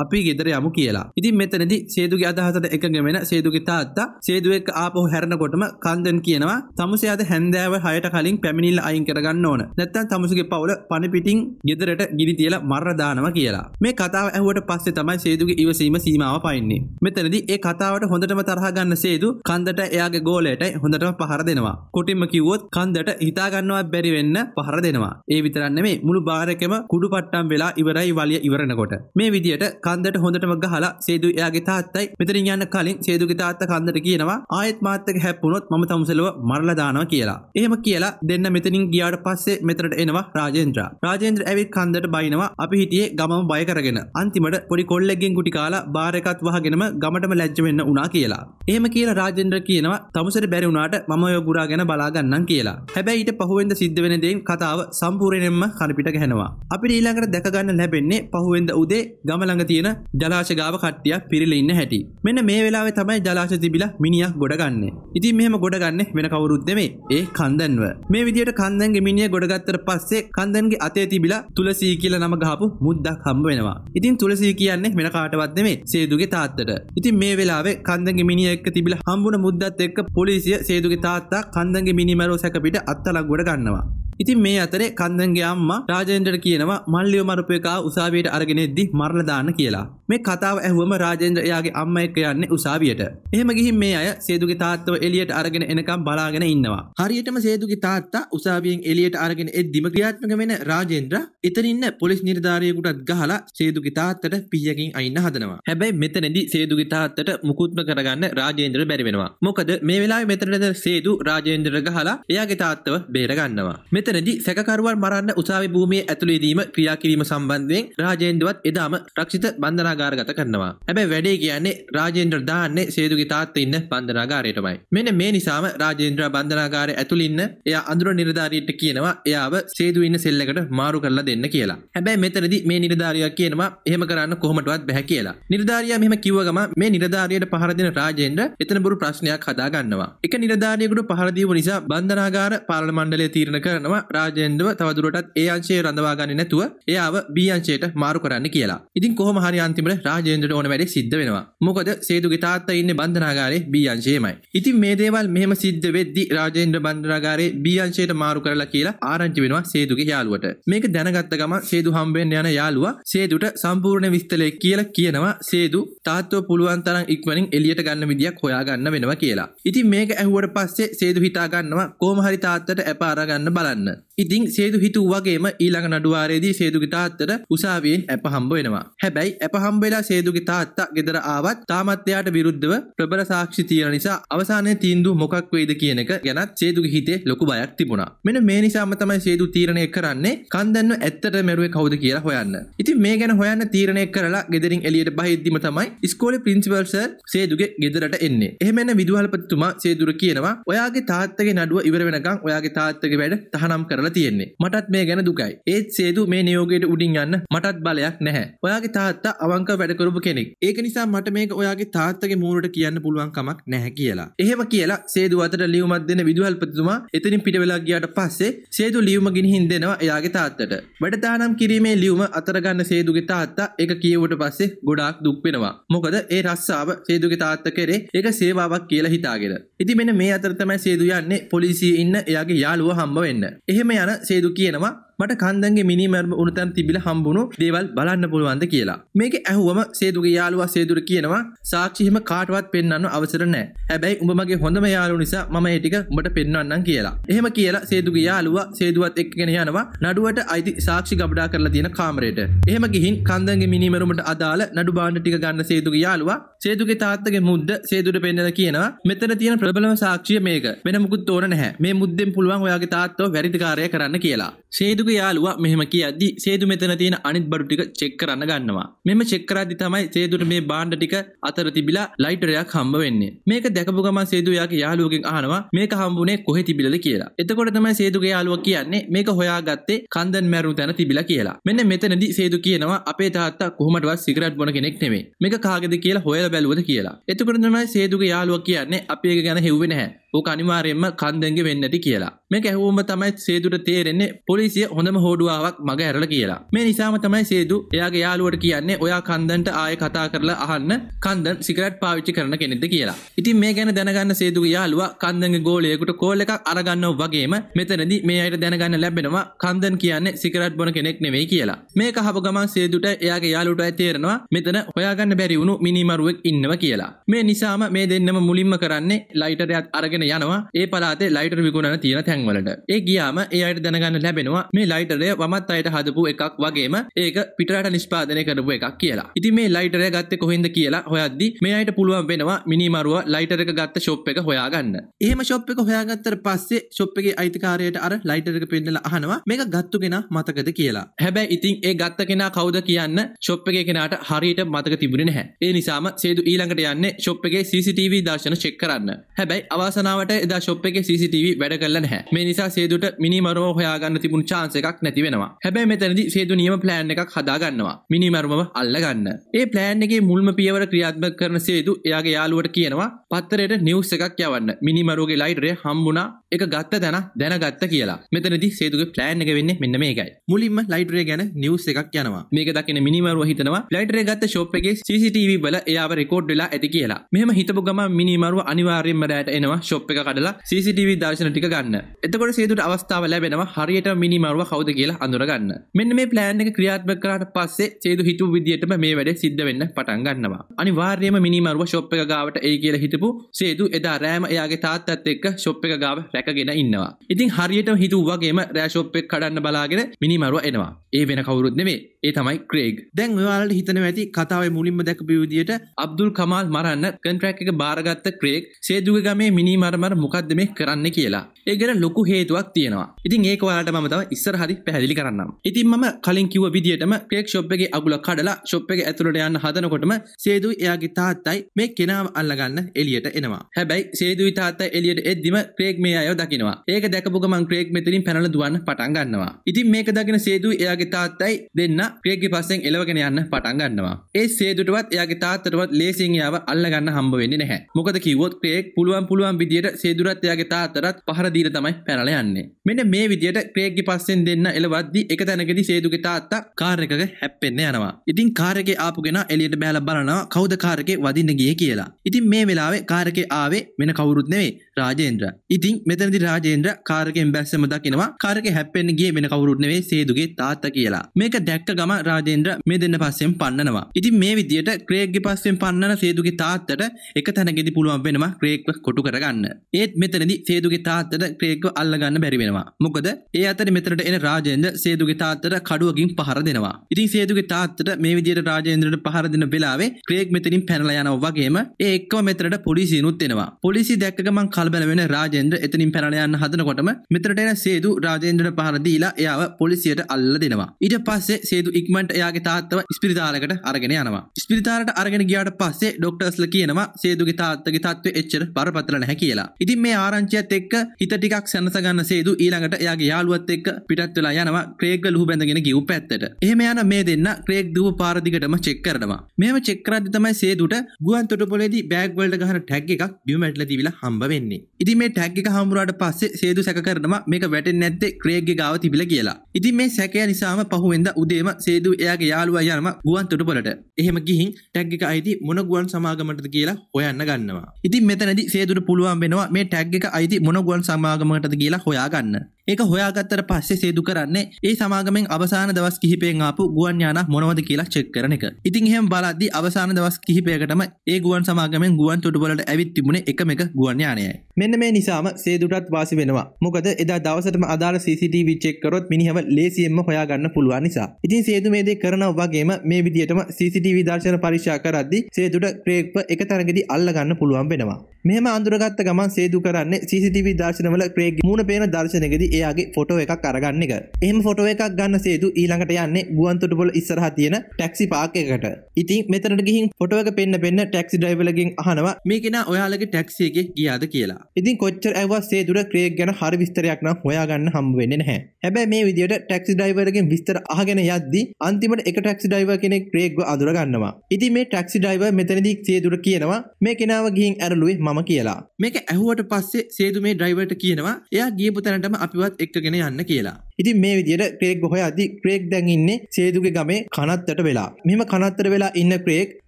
අපි ගෙදර යමු කියලා. ඉතින් මෙතනදී සේදුගේ අදහසට එකඟ වෙන සේදුගේ තාත්තා සේදු එක්ක ආපහු හැරෙනකොටම කන්දන් කියනවා තමුසේ අද හැන්දෑව 6ට කලින් පැමිණිල්ල අයින් කරගන්න ඕන. නැත්තම් තමුසේගේ පවුල පණපිටින් ගෙදරට ගිනි තියලා මර දානවා කියලා. මේ කතාව ඇහුවට පස්සේ තමයි සේදුගේ ඉවසීම සීමාව පයින්නේ. මෙතනදී ඒ කතාවට හොඳටම තරහගන්න සේදු කන්දට එයාගේ ගෝලයට හොඳටම පහර දෙනවා. කොටින්ම කිව්වොත් කන්දට හිතාගන්නවා බැරි වෙන්න පහර දෙනවා. ඒ විතරන්න මේ මුළු භාරකම කුඩු පට්ටම් වෙලා ඉවරයි වලිය ඉවරනකොට. මේ විදියට කන්දට හොඳටම ගහලා සේදු එයාගේ තාත්තයි මෙතරින් යන්න කලින් සේදුගේ තාත්ත කන්දට කියනවා ආයෙත් මාත්තක හැප්පුණොත් මම තමුසලව මරලා දානවා කියලා. එහෙම කියලා දෙන්න මෙතනින් ගියාට පස්සේ මෙතනට එනවා රාජේන්ද්‍ර. රාජේන්ද්‍ර ඇවිත් කන්දට බයිනවා අපි හිටියේ ගමම බය කරගෙන. අන්තිමට පොඩි කොල්ලෙක්ගෙන් කුටි කාලා බාර් එකත් වහගෙනම ගමටම රාජ්‍ය වෙන්න උනා කියලා. එහෙම කියලා රාජෙන්ද්‍ර කියනවා තමුසෙට බැරි වුණාට මම ඔය ගුරා ගැන බලාගන්නම් කියලා. හැබැයි ඊට පහුවෙන්ද සිද්ධ වෙන දේන් කතාව සම්පූර්ණයෙන්ම කනපිට ගහනවා. අපිට ඊළඟට දැක ගන්න ලැබෙන්නේ පහුවෙන්ද උදේ ගම ළඟ තියෙන ජලාශ ගාව කට්ටියක් පිරිලා ඉන්න හැටි. මෙන්න මේ වෙලාවේ තමයි ජලාශ තිබිලා මිනිහා ගොඩ ගන්නෙ. ඉතින් මෙහෙම ගොඩ ගන්නෙ වෙන කවුරුත් නෙමෙයි. ඒ කන්දන්ව. මේ විදියට කන්දන්ගේ මිනිහ ගොඩගත්තට පස්සේ කන්දන්ගේ අතේ තිබිලා තුලසී කියලා නම ගහපු මුද්දක් හම්බ වෙනවා. ඉතින් තුලසී කියන්නේ වෙන කාටවත් නෙමෙයි සේදුගේ තාත්තට. ඉතින් මේ වෙලාවේ කන්දගේ මිනි එක්ක තිබිල හම්බුණ මුද්දත් එක්ක පොලිසිය සේතුගේ තාත්තා කන්දගේ මිනිමරෝ සැකපිට අත්තලක් ගොඩ ගන්නවා ඉතින් මේ අතරේ කන්දන්ගේ අම්මා රාජෙන්ද්‍රට කියනවා මල්ලිව මරපු එකා උසාවියට අරගෙන එද්දි මරලා දාන්න කියලා. මේ කතාව ඇහුවම රාජෙන්ද්‍ර එයාගේ අම්මා එක්ක යන්නේ උසාවියට. එහෙම ගිහින් මේ අය සේදුගේ තාත්තව එළියට අරගෙන එනකම් බලාගෙන ඉන්නවා. හරියටම සේදුගේ තාත්තා උසාවියෙන් එළියට අරගෙන එද්දිම ක්‍රියාත්මක වෙන රාජෙන්ද්‍ර ඉතින් පොලිස් නිර්ධාරයෙකුටත් ගහලා සේදුගේ තාත්තට පියකින් අයින්න හදනවා. හැබැයි මෙතනදී සේදුගේ තාත්තට මුකුත්ම කරගන්න රාජේන්ද්‍ර බැරි වෙනවා. මොකද මේ වෙලාවේ මෙතනද සේදු රාජේන්ද්‍රට ගහලා එයාගේ තාත්තව බේරගන්නවා. මෙතන මෙතනදි සැකකරුවන් මරන්න උසාවි භූමිය ඇතුළේදීම ක්‍රියා කිරීම සම්බන්ධයෙන් රාජේන්ද්‍රවත් එදාම රක්ෂිත බන්ධනාගාරගත කරනවා. හැබැයි වැඩේ කියන්නේ රාජේන්ද්‍ර දාන්නේ සේදුගේ තාත්තා ඉන්න බන්ධනාගාරයටමයි. මෙන්න මේ නිසාම රාජේන්ද්‍ර බන්ධනාගාරය ඇතුළින් එයා අඳුර නිලධාරියට කියනවා එයාව සේදු ඉන්න සෙල්ලකට මාරු කරලා දෙන්න කියලා. හැබැයි මෙතනදි මේ නිලධාරියා කියනවා එහෙම කරන්න කොහොමටවත් බැහැ කියලා. නිලධාරියා මෙහෙම කිව්ව ගමන් මේ නිලධාරියට පහර දෙන රාජේන්ද්‍ර එතන බුරු ප්‍රශ්නයක් හදා ගන්නවා. එක නිලධාරියෙකුට පහර දීපු නිසා බන්ධනාගාර පාලන මණ්ඩලය තීරණ කරනවා රාජෙන්දව තවදුරටත් ඒ අංශයේ රඳවා ගන්නේ නැතුව එයාව B අංශයට මාරු කරන්න කියලා. ඉතින් කොහොම හරි අන්තිමට රාජෙන්ද්‍රට ඕන වැඩේ සිද්ධ වෙනවා. මොකද සේතුගේ තාත්තා ඉන්නේ බන්ධනාගාරේ B අංශයේමයි. ඉතින් මේ දේවල් මෙහෙම සිද්ධ වෙද්දී රාජෙන්ද්‍ර බන්ධනාගාරේ B අංශයට මාරු කරලා කියලා ආරංචි වෙනවා සේතුගේ යාළුවට. මේක දැනගත්ත ගමන් සේතු හම්බෙන්න යන යාළුවා සේතුට සම්පූර්ණ විස්තරය කියලා කියනවා සේතු තාත්තව පුළුවන් තරම් ඉක්මනින් එළියට ගන්න විදියක් හොයාගන්න වෙනවා කියලා. ඉතින් මේක ඇහුවට පස්සේ සේතු හිතා ගන්නවා කොහොම හරි තාත්තට ඇප අරගන්න බලන්න. ගන්න. ඉතිං සේතු හිතු වගේම ඊළඟ නඩුවාරයේදී සේතුගේ තාත්තට උසාවියෙන් ඇප හම්බ වෙනවා. හැබැයි ඇප හම්බ වෙලා සේතුගේ තාත්තා ගෙදර ආවත් තාමත් එයාට විරුද්ධව ප්‍රබල සාක්ෂි තියෙන නිසා අවසානයේ තීන්දුව මොකක් වෙයිද කියන එක ගැනත් සේතුගේ හිතේ ලොකු බයක් තිබුණා. මෙන්න මේ නිසාම තමයි සේතු තීරණය කරන්නේ කන් දැන්න ඇත්තට මෙරුවේ කවුද කියලා හොයන්න. ඉතින් මේ ගැන හොයන්න තීරණය කරලා ගෙදරින් එළියට බහිද්දිම තමයි ස්කෝලේ ප්‍රින්සිපල් සර් සේතුගේ ගෙදරට එන්නේ. එහෙම නැ විදුහල්පතිතුමා සේතුර කියනවා ඔයාගේ තාත්තගේ නඩුව ඉවර වෙනකන් ඔයාගේ තාත්තගේ වැඩ තහනම් තහනම් කරලා තියෙන්නේ මටත් මේ ගැන දුකයි ඒත් සේදු මේ නියෝගයට උඩින් යන්න මටත් බලයක් නැහැ ඔයාගේ තාත්තා අවංක වැඩ කරපු කෙනෙක් ඒක නිසා මට මේක ඔයාගේ තාත්තගේ මූණට කියන්න පුළුවන් කමක් නැහැ කියලා එහෙම කියලා සේදු අතට ලියුමක් දෙන විදුහල්පතිතුමා එතනින් පිට වෙලා ගියාට පස්සේ සේදු ලියුම ගිනිහින් දෙනවා එයාගේ තාත්තට වැඩ තහනම් කිරීමේ ලියුම අතර ගන්න සේදුගේ තාත්තා ඒක කියවට පස්සේ ගොඩාක් දුක් වෙනවා මොකද ඒ රස්සාව සේදුගේ තාත්තා කරේ ඒක සේවාවක් කියලා හිතාගෙන ඉතින් මෙන්න මේ අතර තමයි සේදු යන්නේ පොලිසියේ ඉන්න එයාගේ යාළුවා හම්බ වෙන්න. එහෙම යන සේදු කියනවා මට කන්දන්ගේ මිනිමර් උනතන් තිබිල හම්බුණු දේවල් බලන්න පුළුවන්ද කියලා මේක ඇහුවම සේදුගේ යාළුවා සේදුර කියනවා සාක්ෂිහෙම කාටවත් පෙන්න්න අවසර නෑ හැබැයි උඹමගේ හොඳම යාලු නිසා මම ඒටික උඹට පෙන්වන්නම් කියලා එහෙම කියලා සේදුගේ යාළුවා සේදුවත් එක්ගෙන යනවා නඩුවට අයිති සාක්ෂි ගබඩා කරලා තියෙන කාමරයට එහෙම ගිහින් කන්දන්ගේ මිනිමරුමට අදාළ නඩු බාණ්ඩ ටික ගන්න සේතුගේ යාළුවා සේතුගේ තාත්තගේ මුද්ද සේතුට පෙන්නලා කියනවා මෙතන තියෙන ප්‍රබලම සාක්ෂිය මේක වෙන මුකුත් ඕන නැහැ මේ මුද්දෙන් පුළුවන් ඔයාගේ තාත්තව වැරදිකාරය කරන්න කියලා සේතුගේ ඔබගේ යාලුවා මෙහම කියදදි සේදු මෙතන තියෙන අනිත් බඩු ටික චෙක් කරන්න ගන්නවා මෙම චෙක්කරාදි තමයි සේදුට මේ බාණ්ඩ ටික අතර තිබිලා ලයිටරයක් හම්බ වෙන්නේ මේක දැකපු ගමන් සේදුයාගේ යාළුවගෙන් අහනවා මේක හම්බුනේ කොහෙ තිබිලද කියලා එතකොට තමයි සේදුගේ යාළුවා කියන්නේ මේක හොයාගත්තේ කන්දන් මැරුණු තැන තිබිලා කියලා මෙන්න මෙතනදි සේදු කියනවා අපේ තාත්තා කොහොමඩවත් සිගරට් බොන කෙනෙක් නෙමේ මේක කාගෙද කියලා හොයලා බැලුවද කියලා එතකොට තමයි සේදුගේ යාළුවා කියන්නේ අපි ඒක ගැන හෙව්වේ නැහැ ඕක අනිවාර්යෙන්ම කන්දෙන්ගේ වෙන්නටි කියලා. මේක ඇහුවම තමයි සේදුට තේරෙන්නේ පොලිසිය හොඳම හෝඩුවාවක් මග ඇරලා කියලා. මේ නිසාම තමයි සේදු එයාගේ යාළුවට කියන්නේ ඔයා කන්දන්ට ආයෙ කතා කරලා අහන්න කන්දන් සිගරට් පාවිච්චි කරන කෙනෙක්ද කියලා. ඉතින් මේ ගැන දැනගන්න සේදුගේ යාළුවා කන්දන්ගේ ගෝලයෙකුට කෝල් එකක් අරගන්නව වගේම මෙතනදී මේ අයට දැනගන්න ලැබෙනවා කන්දන් කියන්නේ සිගරට් බොන කෙනෙක් නෙවෙයි කියලා. මේක අහපු ගමන් සේදුට එයාගේ යාළුවටයි තේරෙනවා මෙතන හොයාගන්න බැරි වුණු මිනිමරුවෙක් ඉන්නවා කියලා. මේ නිසාම මේ දෙන්නම මුලින්ම කරන්නේ ලයිටරයත් අරගෙන කරගෙන යනවා ඒ පලාතේ ලයිටර් විකුණන තියෙන තැන්වලට. ඒ ගියාම ඒ අයට දැනගන්න ලැබෙනවා මේ ලයිටරය වමත් අයට හදපු එකක් වගේම ඒක පිටරට නිෂ්පාදනය කරපු එකක් කියලා. ඉතින් මේ ලයිටරය ගත්තේ කොහෙන්ද කියලා හොයද්දි මේ අයට පුළුවන් වෙනවා මිනිමරුව ලයිටර් එක ගත්ත ෂොප් එක හොයාගන්න. එහෙම ෂොප් එක හොයාගත්තට පස්සේ ෂොප් එකේ අයිතිකාරයට අර ලයිටර් එක පෙන්නලා අහනවා මේක ගත්තු කෙනා මතකද කියලා. හැබැයි ඉතින් ඒ ගත්ත කෙනා කවුද කියන්න ෂොප් එකේ කෙනාට හරියට මතක තිබුණේ නැහැ. ඒ නිසාම සේදු ඊළඟට යන්නේ ෂොප් එකේ CCTV දර්ශන චෙක් කරන්න. හැබැයි අවාසනාව කරුණාවට එදා ශොප් එකේ CCTV වැඩ කරලා නැහැ. මේ නිසා සේදුට මිනිමරුව හොයාගන්න තිබුණු chance එකක් නැති වෙනවා. හැබැයි මෙතනදී සේදු නියම plan එකක් හදාගන්නවා. මිනිමරුවව අල්ලගන්න. ඒ plan එකේ මුල්ම පියවර ක්‍රියාත්මක කරන සේදු එයාගේ යාළුවට කියනවා පත්තරයට නිවස් එකක් යවන්න. මිනිමරුවගේ ලයිටරේ හම්බුණා එක ගත්ත දැන දැන ගත්ත කියලා මෙතනදි සේතුගේ ප්ලෑන් එක වෙන්නේ මෙන්න මේකයි මුලින්ම ලයිටරේ ගැන නිවස් එකක් යනවා මේක දකින මිනිමරුව හිතනවා ලයිටරේ ගත්ත ෂොප් එකේ CCTV වල එයාව රෙකෝඩ් වෙලා ඇති කියලා මෙහෙම හිතපු ගමන් මිනිමරුව අනිවාර්යෙන්ම රැයට එනවා ෂොප් එක කඩලා CCTV දර්ශන ටික ගන්න එතකොට සේතුට අවස්ථාව ලැබෙනවා හරියට මිනිමරුව කවුද කියලා අඳුරගන්න මෙන්න මේ ප්ලෑන් එක ක්‍රියාත්මක කරාට පස්සේ සේතු හිතුව විදිහටම මේ වැඩේ සිද්ධ වෙන්න පටන් ගන්නවා අනිවාර්යයෙන්ම මිනිමරුව ෂොප් එක ගාවට එයි කියලා හිතපු සේතු එදා රෑම එයාගේ තාත්තත් එක්ක ෂොප් එක ගාව රැ රැකගෙන ඉන්නවා. ඉතින් හරියට හිතුවගේම රෑෂෝප්පෙක් කඩන්න බලාගෙන මිනිමරුව එනවා. ඒ වෙන කවුරුත් නෙමේ ඒ තමයි ක්‍රේග් දැන් ඔයාලට හිතන ඇති කතාව මුලින්ම දැක පිවිදියට අබ්දුල් කමල් මරන්න කන්ට්‍රක් එක බාරගත්ත ක්‍රේක් සේදුව ගමේ මිනි මරමර මොකක්ද මේ කරන්න කියලා ඒගෙන ලොකු හේතුවක් තියෙනවා ඉතින් ඒක ඔයාලට මම තව ඉස්සර හරි පැහැදිලි කරන්නම් ඉතින් මම කලින් කිව්ව විදියටම ක්‍රේක් ෂොප් එකේ අගුල කඩලා ෂොප් එක ඇතුළට යන්න හදනකොටම සේදු එයාගේ තාත්තයි මේ කෙනාව අල්ලගන්න එලියට එනවා හැබැයි සේදු තාත්තා එලියට එද්දිම ක්‍රේක් මේ අයව දකිනවා ඒක දැකපු ගමන් ක්‍රේක් මෙතනින් පැනල දුවන්න පටන් ගන්නවා ඉතින් මේක දකින සේදු එයාගේ තාත්තයි දෙන්න ක්‍රේගි පස්සෙන් එලවගෙන යන්න පටන් ගන්නවා. ඒ සේදුටවත් එයාගේ තාත්තටවත් ලේසියෙන් යාව අල්ලගන්න හම්බ වෙන්නේ නැහැ. මොකද කිව්වොත් ක්‍රේග් පුළුවන් පුළුවන් විදියට සේදුරත් එයාගේ තාත්තටත් පහර දීලා තමයි පැනලා යන්නේ. මෙන්න මේ විදියට ක්‍රේග්ගේ පස්සෙන් දෙන්න එලවද්දි එක තැනකදී සේදුගේ තාත්තා කාර් එකක හැප්පෙන්න යනවා. ඉතින් කාර් එකේ ආපුගෙන එළියට බැලලා බලනවා කවුද කාර් එකේ වදින්න ගියේ කියලා. ඉතින් මේ වෙලාවේ කාර් එකේ ආවේ වෙන කවුරුත් නෙවෙයි රාජේන්ද්‍ර. ඉතින් මෙතනදි රාජේන්ද්‍ර කාරකෙන් බැස්සම දකිනවා කාරකේ හැප්පෙන්න ගියේ වෙන කවුරුත් නෙවෙයි සේදුගේ තාත්තා කියලා. මේක දැක්ක ගම රාජේන්ද්‍ර මේ දෙන්න පස්සෙන් පන්නනවා. ඉතින් මේ විදියට ක්‍රේග්ගේ පස්සෙන් පන්නන සේදුගේ තාත්තට එක තැනකදී පුළුවන් වෙනවා ක්‍රේග්ව කොටු කරගන්න. ඒත් මෙතනදි සේදුගේ තාත්තට ක්‍රේග්ව අල්ලගන්න බැරි වෙනවා. මොකද ඒ අතරේ මෙතනට එන රාජේන්ද්‍ර සේදුගේ තාත්තට කඩුවකින් පහර දෙනවා. ඉතින් සේදුගේ තාත්තට මේ විදියට රාජේන්ද්‍රට පහර දෙන වෙලාවේ ක්‍රේග් මෙතනින් පැනලා යනවා වගේම ඒ එක්කම මෙතනට පොලිසියනුත් එනවා. පොලිසිය දැක්ක ගමන් කල කලබල වෙන රාජෙන්ද්‍ර එතනින් පැනලයන්න හදනකොටම මෙතරටන සේදු රාජෙන්ද්‍රට පහරදීලා එයාව පොලිසියට අල්ල දෙනවා ඉට පස්සේ සේදු ඉක්මට එයාගේ තාත්තව ස්පිරිතාලකට අරගෙන යනවා ස්පිරිතාලට අරගෙන ගියාට පස්සේ ඩොක්ටර්ස්ල කියනවා සේදුගේ තාත්තගේ තත්ව එච්චර පරපතල නැහැ කියලා ඉතින් මේ ආරංචියත් එක්ක හිත ටිකක් සැනසගන්න සේදු ඊළඟට එයාගේ යාළුවත් එක්ක පිටත් වෙලා යනවා ක්‍රේග්ග ලුහු බැඳගෙන ගිව් පැත්තට එහෙම යන මේ දෙන්න ක්‍රේග් දුව පාරදිගටම චෙක් කරනවා මෙම චෙක්කරදි තමයි සේදුට ගුවන් තොටපොලේදී බෑග්වලට ගහන ටැග් එකක් ඩියුමැට්ල තිබිලා හම්බ වෙන්නේ වෙන්නේ ඉති මේ ටැක්්ග හමුරට පස්සේ සේදු සැකරනම මේක වැට නැත්ත ක්‍රේග්ග ගාව තිබිල කියලා ඉති මේ සැකය නිසාම පහුවෙන්ද උදේම සේදු එයාගේ යාළුවා යනම ගුවන් තොටුපලට එහෙම ගිහින් ටැක්්ගක අයිති මොන ගුවන් සමාගමටද කියලා හොයන්න ගන්නවා ඉතින් මෙතනදි සේදුට පුළුවන් වෙනවා මේ ටැක්්ගක අයිති මොන ගුවන් සමාගමටද කියලා හොයාගන්න ඒක හොයාගත්තර පස්සේ සේදු කරන්නේ ඒ සමාගමෙන් අවසාන දවස් කිහිපයෙන් ආපු ගුවන් යානා මොනවද කියලා චෙක් කරන එක. ඉතින් එහෙම බලද්දී අවසාන දවස් කිහිපයකටම ඒ ගුවන් සමාගමෙන් ගුවන් තොටුපළට ඇවිත් තිබුණේ එකම එක ගුවන් යානයයි. මෙන්න මේ නිසාම සේදුටත් වාසි වෙනවා. මොකද එදා දවසටම අදාළ CCTV චෙක් කරොත් මිනිහව ලේසියෙන්ම හොයාගන්න පුළුවන් නිසා. ඉතින් සේදු මේ දේ කරනා වගේම මේ විදියටම CCTV දර්ශන පරීක්ෂා කරද්දී සේදුට ක්‍රේක්ව එක තරඟදී අල්ලගන්න පුළුවන් වෙනවා. මෙහෙම අඳුරගත්ත ගමන් සේදු කරන්නේ CCTV දර්ශනවල ක්‍රේක්ගේ මූණ පේන දර්ශනයකදී ඒයාගේ ෆොටෝ එකක් අරගන්න එක එහම ෆොටෝ එකක් ගන්න සේතු ඊළඟට යන්නේ ගුවන්තුටපොල ඉස්සරහ තියෙන ටැක්සි පාක එකට ඉතින් මෙතනට ගිහින් ෆොටෝ එක පෙන්න්න පෙන්න්න ටැක්සි ඩයිවලගෙන් අහනවා මේකෙන ඔයාලගේ ටැක්සියගේ ගියාද කියලා ඉතින් කොච්චර ඇව සේතුර ක්‍රේක් ගැන හරි විස්තරයක් නම් හොයාගන්න හම් වෙන්න නැහැ හැබැයි මේ විදියට ටැක්සි ඩයිවර්ගෙන් විස්තර අහගෙන යද්දී අන්තිමට එක ටැක්සි ඩයිවර් කෙනෙක් ක්‍රේක්ව අඳුරගන්නවා ඉතින් මේ ටැක්සි ඩයිවර් මෙතනදී සේදුර කියනවා මේ කෙනාව ගිහින් ඇරළුවේ මම කියලා මේක ඇහුවට පස්සේ සේදු මේ ඩ්‍රයිවර්ට කියනවා එයා ගියපු තැනටම අපි කොට්ටුවත් එක්කගෙන යන්න කියලා ඉතින් මේ විදිහට ක්‍රේග් හොය අදි ක්‍රේග් දැන් ඉන්නේ සේදුගේ ගමේ කනත්තට වෙලා. මෙහෙම කනත්තට වෙලා ඉන්න ක්‍රේග්